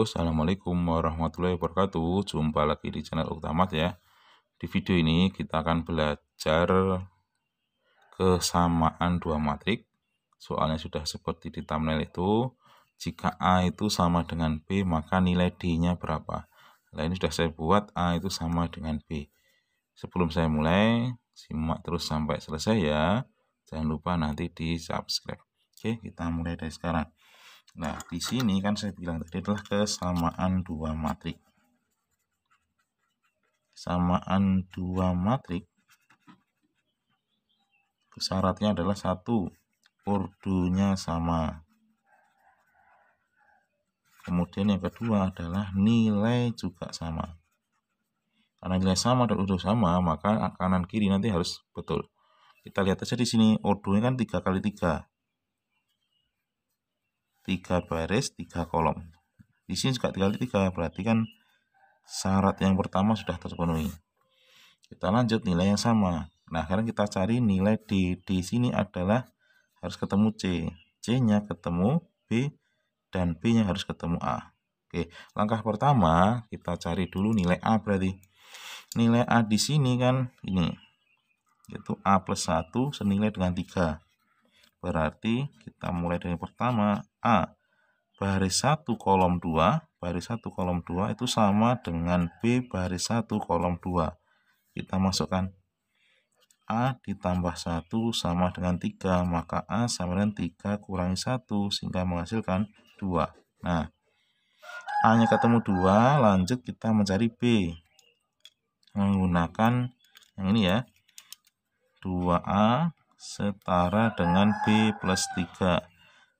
Assalamualaikum warahmatullahi wabarakatuh Jumpa lagi di channel Uktamat ya Di video ini kita akan belajar Kesamaan dua matrik Soalnya sudah seperti di thumbnail itu Jika A itu sama dengan B Maka nilai D-nya berapa Nah ini sudah saya buat A itu sama dengan B Sebelum saya mulai Simak terus sampai selesai ya Jangan lupa nanti di subscribe Oke kita mulai dari sekarang Nah, di sini kan saya bilang tadi adalah kesamaan dua matrik. Kesamaan dua matrik syaratnya adalah satu ordonya sama. Kemudian yang kedua adalah nilai juga sama. Karena nilai sama dan ordo sama, maka kanan kiri nanti harus betul. Kita lihat saja di sini ordonya kan 3 kali 3 tiga baris tiga kolom di sini juga dikali tiga berarti kan syarat yang pertama sudah terpenuhi kita lanjut nilai yang sama nah sekarang kita cari nilai D di sini adalah harus ketemu C C nya ketemu B dan B nya harus ketemu A Oke langkah pertama kita cari dulu nilai A berarti nilai A di sini kan ini yaitu A plus 1 senilai dengan 3 Berarti kita mulai dari yang pertama, A. Baris 1 kolom 2, baris 1 kolom 2 itu sama dengan B baris 1 kolom 2. Kita masukkan A ditambah 1 sama dengan 3, maka A sama dengan 3 kurangi 1 sehingga menghasilkan 2. Nah, A-nya ketemu 2, lanjut kita mencari B. Menggunakan yang ini ya, 2A setara dengan B plus 3.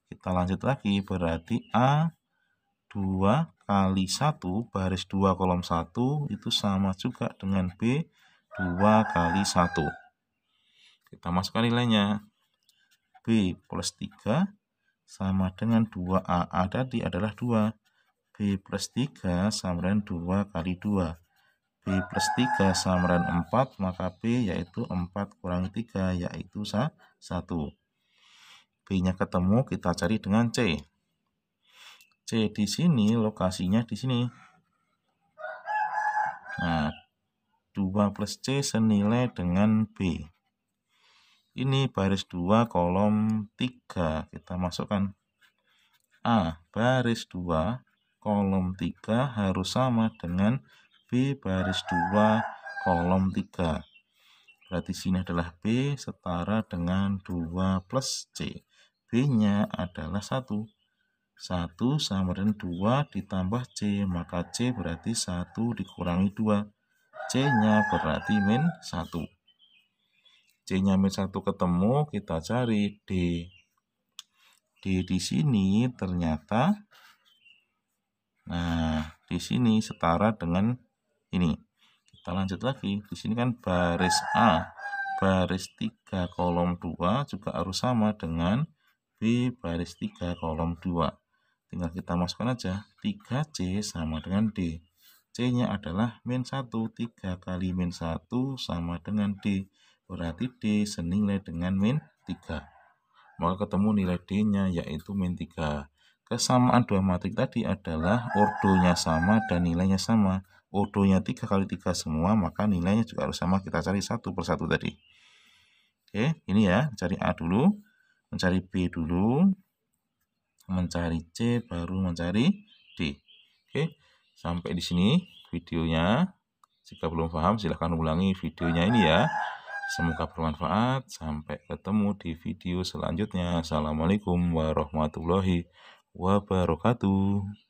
Kita lanjut lagi, berarti A 2 kali 1 baris 2 kolom 1 itu sama juga dengan B 2 kali 1. Kita masukkan nilainya. B plus 3 sama dengan 2A. A tadi adalah 2. B plus 3 sama dengan 2 kali 2 pi plus 3 sama dengan 4, maka P yaitu 4 kurang 3, yaitu 1. P-nya ketemu, kita cari dengan C. C di sini, lokasinya di sini. Nah, 2 plus C senilai dengan B. Ini baris 2 kolom 3, kita masukkan. A baris 2 kolom 3 harus sama dengan B baris 2 kolom 3. Berarti sini adalah B setara dengan 2 plus C. B-nya adalah 1. 1 sama dengan 2 ditambah C, maka C berarti 1 dikurangi 2. C-nya berarti min 1. C-nya min 1 ketemu, kita cari D. D di sini ternyata, nah di sini setara dengan ini kita lanjut lagi di sini kan baris A baris 3 kolom 2 juga harus sama dengan B baris 3 kolom 2 tinggal kita masukkan aja 3C sama dengan D C nya adalah min 1 3 kali min 1 sama dengan D berarti D senilai dengan min 3 maka ketemu nilai D nya yaitu min 3 kesamaan dua matrik tadi adalah ordonya sama dan nilainya sama O2-nya 3 kali tiga semua, maka nilainya juga harus sama. Kita cari satu persatu tadi. Oke, ini ya, cari A dulu, mencari B dulu, mencari C, baru mencari D. Oke, sampai di sini videonya. Jika belum paham, silahkan ulangi videonya ini ya. Semoga bermanfaat. Sampai ketemu di video selanjutnya. Assalamualaikum warahmatullahi wabarakatuh.